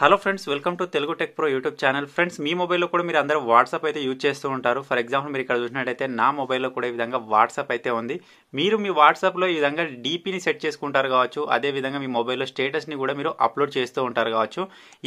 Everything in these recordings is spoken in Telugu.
hello friends welcome to Telugu tech pro YouTube channel friends మీ మొబైల్లో కూడా మీరు అందరూ వాట్సాప్ అయితే యూజ్ చేస్తూ ఉంటారు ఫర్ ఎగ్జాంపుల్ మీరు ఇక్కడ చూసినట్టయితే నా మొబైల్లో కూడా ఈ విధంగా వాట్సాప్ అయితే ఉంది మీరు మీ వాట్సాప్లో ఈ విధంగా డీపీని సెట్ చేసుకుంటారు కావచ్చు అదే విధంగా మీ మొబైల్లో స్టేటస్ని కూడా మీరు అప్లోడ్ చేస్తూ ఉంటారు కావచ్చు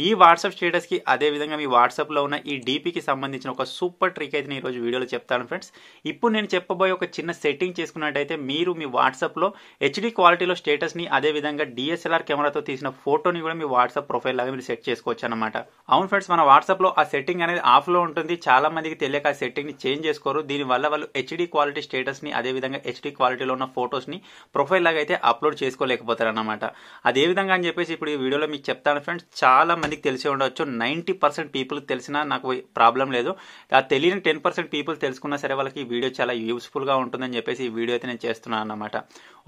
ఈ వాట్సాప్ స్టేటస్కి విధంగా మీ వాట్సాప్లో ఉన్న ఈ డీపీకి సంబంధించిన ఒక సూపర్ ట్రిక్ అయితే నేను ఈరోజు వీడియోలో చెప్తాను ఫ్రెండ్స్ ఇప్పుడు నేను చెప్పబోయే ఒక చిన్న సెట్టింగ్ చేసుకున్నట్టయితే మీరు మీ వాట్సాప్లో హెచ్డీ క్వాలిటీలో స్టేటస్ని అదేవిధంగా డిఎస్ఎల్ఆర్ కెమెరాతో తీసిన ఫోటోని కూడా మీ వాట్సాప్ ప్రొఫైల్ లాగా మీరు సెట్ చెక్ చేసుకోవచ్చు అనమాట అవును ఫ్రెండ్స్ మన వాట్సాప్లో ఆ సెట్టింగ్ అనేది ఆఫ్లో ఉంటుంది చాలా మందికి తెలియక ఆ సెట్టింగ్ని చేంజ్ చేసుకోరు దీనివల్ల వాళ్ళు హెచ్డి క్వాలిటీ స్టేటస్ని విధంగా హెచ్డి క్వాలిటీలో ఉన్న ఫొటోస్ని ప్రొఫైల్ లాగా అయితే అప్లోడ్ చేసుకోలేకపోతారు అనమాట అదే విధంగా అని చెప్పేసి ఇప్పుడు ఈ వీడియోలో మీకు చెప్తాను ఫ్రెండ్స్ చాలా మందికి తెలిసి ఉండవచ్చు నైన్టీ పర్సెంట్ పీపుల్ తెలిసినా నాకు ప్రాబ్లం లేదు ఆ తెలియని టెన్ పర్సెంట్ పీపుల్ తెలుసుకున్నా సరే వాళ్ళకి ఈ వీడియో చాలా యూస్ఫుల్గా ఉంటుందని చెప్పేసి ఈ వీడియో అయితే నేను చేస్తున్నాను అనమాట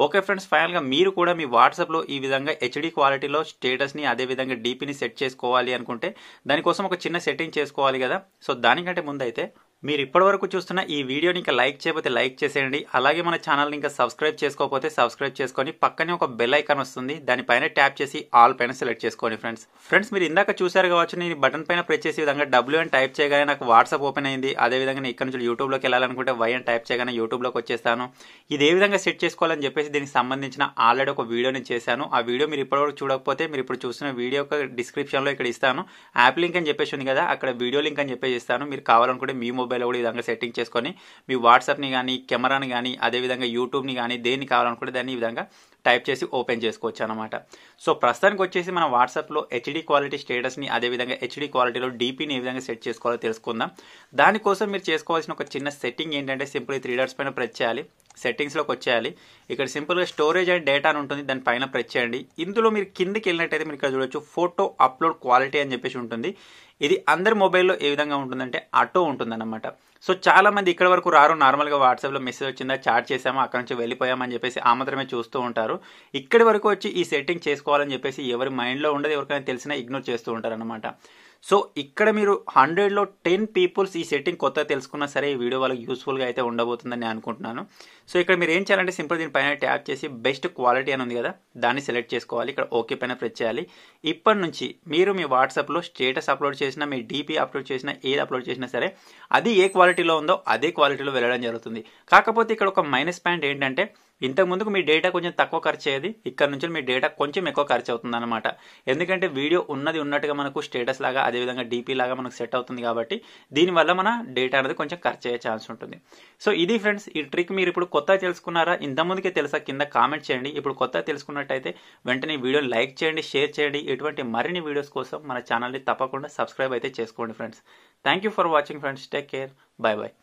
ఓకే ఫ్రెండ్స్ ఫైనల్గా మీరు కూడా మీ వాట్సాప్లో ఈ విధంగా హెచ్డి క్వాలిటీలో స్టేటస్ని విధంగా డీపీని సెట్ చేసుకోవాలి అనుకుంటే దానికోసం ఒక చిన్న సెట్టింగ్ చేసుకోవాలి కదా సో దానికంటే ముందైతే మీరు ఇప్పటివరకు చూస్తున్న ఈ వీడియోని ఇంకా లైక్ చేయకపోతే లైక్ చేసేయండి అలాగే మన ఛానల్ని ఇంకా సబ్స్క్రైబ్ చేసుకోకపోతే సబ్స్క్రైబ్ చేసుకొని పక్కనే ఒక బెల్ ఐకాన్ వస్తుంది దానిపైన ట్యాప్ చేసి ఆల్ పైన సెలెక్ట్ చేసుకోండి ఫ్రెండ్స్ ఫ్రెండ్స్ మీరు ఇందాక చూసారు కావచ్చు నేను బటన్ పైన ప్రెస్ చేసే విధంగా డబ్ల్యూ అని టైప్ చేయగానే నాకు వాట్సాప్ ఓపెన్ అయింది అదేవిధంగా నేను ఇక్కడ నుంచి యూట్యూబ్లోకి వెళ్ళాలనుకుంటే వై అని టైప్ చేయగానే యూట్యూబ్లోకి వచ్చేస్తాను ఇది ఏ విధంగా సెట్ చేసుకోవాలని చెప్పేసి దీనికి సంబంధించిన ఆల్రెడీ ఒక వీడియో నేను చేశాను ఆ వీడియో మీరు ఇప్పటివరకు చూడకపోతే మీరు ఇప్పుడు చూసిన వీడియో డిస్క్రిప్షన్లో ఇక్కడ ఇస్తాను యాప్ లింక్ అని చెప్పేసి ఉంది కదా అక్కడ వీడియో లింక్ అని చెప్పేసి ఇస్తాను మీరు కావాలనుకుంటే మీ మొబైల్ మొబైల్లో కూడా ఈ విధంగా సెట్టింగ్ చేసుకొని మీ వాట్సాప్ని కానీ కెమెరాని కానీ అదేవిధంగా యూట్యూబ్ని కానీ దేన్ని కావాలనుకుంటే దాన్ని ఈ విధంగా టైప్ చేసి ఓపెన్ చేసుకోవచ్చు అనమాట సో ప్రస్తుతానికి వచ్చేసి మనం వాట్సాప్లో హెచ్డీ క్వాలిటీ స్టేటస్ని అదేవిధంగా హెచ్డీ క్వాలిటీలో డీపీని ఏ విధంగా సెట్ చేసుకోవాలో తెలుసుకుందాం దానికోసం మీరు చేసుకోవాల్సిన ఒక చిన్న సెట్టింగ్ ఏంటంటే సింపుల్ త్రీ డర్స్ పైన ప్రెస్ చేయాలి సెట్టింగ్స్లోకి వచ్చేయాలి ఇక్కడ సింపుల్గా స్టోరేజ్ అండ్ డేటా అని ఉంటుంది దాని పైన ప్రెస్ చేయండి ఇందులో మీరు కిందకి వెళ్ళినట్టయితే మీరు ఇక్కడ చూడొచ్చు ఫోటో అప్లోడ్ క్వాలిటీ అని చెప్పేసి ఉంటుంది ఇది అందరి మొబైల్లో ఏ విధంగా ఉంటుందంటే ఆటో ఉంటుందన్నమాట సో చాలా మంది ఇక్కడ వరకు రారు నార్మల్గా వాట్సాప్లో మెసేజ్ వచ్చిందా చాట్ చేసామా అక్కడ నుంచి వెళ్ళిపోయామని చెప్పేసి ఆ మాత్రమే చూస్తూ ఉంటారు ఇక్కడి వరకు వచ్చి ఈ సెట్టింగ్ చేసుకోవాలని చెప్పేసి ఎవరి మైండ్లో ఉండదు ఎవరికైనా తెలిసినా ఇగ్నోర్ చేస్తూ ఉంటారు అనమాట సో ఇక్కడ మీరు హండ్రెడ్లో టెన్ పీపుల్స్ ఈ సెట్టింగ్ కొత్త తెలుసుకున్నా సరే ఈ వీడియో వాళ్ళకి యూస్ఫుల్గా అయితే ఉండబోతుందని అనుకుంటున్నాను సో ఇక్కడ మీరు ఏం చేయాలంటే సింపుల్ దీనిపైన ట్యాప్ చేసి బెస్ట్ క్వాలిటీ అని ఉంది కదా దాన్ని సెలెక్ట్ చేసుకోవాలి ఇక్కడ ఓకే పైన ప్రెస్ చేయాలి ఇప్పటి నుంచి మీరు మీ వాట్సాప్లో స్టేటస్ అప్లోడ్ చేసినా మీ డీపీ అప్లోడ్ చేసినా ఏది అప్లోడ్ చేసినా సరే అది ఏ క్వాలిటీలో ఉందో అదే క్వాలిటీలో వెళ్ళడం జరుగుతుంది కాకపోతే ఇక్కడ ఒక మైనస్ పాయింట్ ఏంటంటే ఇంతకు ముందుకు మీ డేటా కొంచెం తక్కువ ఖర్చు అయ్యేది ఇక్కడ నుంచి మీ డేటా కొంచెం ఎక్కువ ఖర్చు అవుతుంది అనమాట ఎందుకంటే వీడియో ఉన్నది ఉన్నట్టుగా మనకు స్టేటస్ లాగా అదేవిధంగా డీపీ లాగా మనకు సెట్ అవుతుంది కాబట్టి దీనివల్ల మన డేటా అనేది కొంచెం ఖర్చు అయ్యే ఛాన్స్ ఉంటుంది సో ఇది ఫ్రెండ్స్ ఈ ట్రిక్ మీరు ఇప్పుడు కొత్త తెలుసుకున్నారా ఇంతకుముందుకే తెలుసా కింద కామెంట్ చేయండి ఇప్పుడు కొత్త తెలుసుకున్నట్టయితే వెంటనే వీడియో లైక్ చేయండి షేర్ చేయండి ఇటువంటి మరిన్ని వీడియోస్ కోసం మన ఛానల్ని తప్పకుండా సబ్స్క్రైబ్ అయితే చేసుకోండి friends thank you for watching friends take care bye bye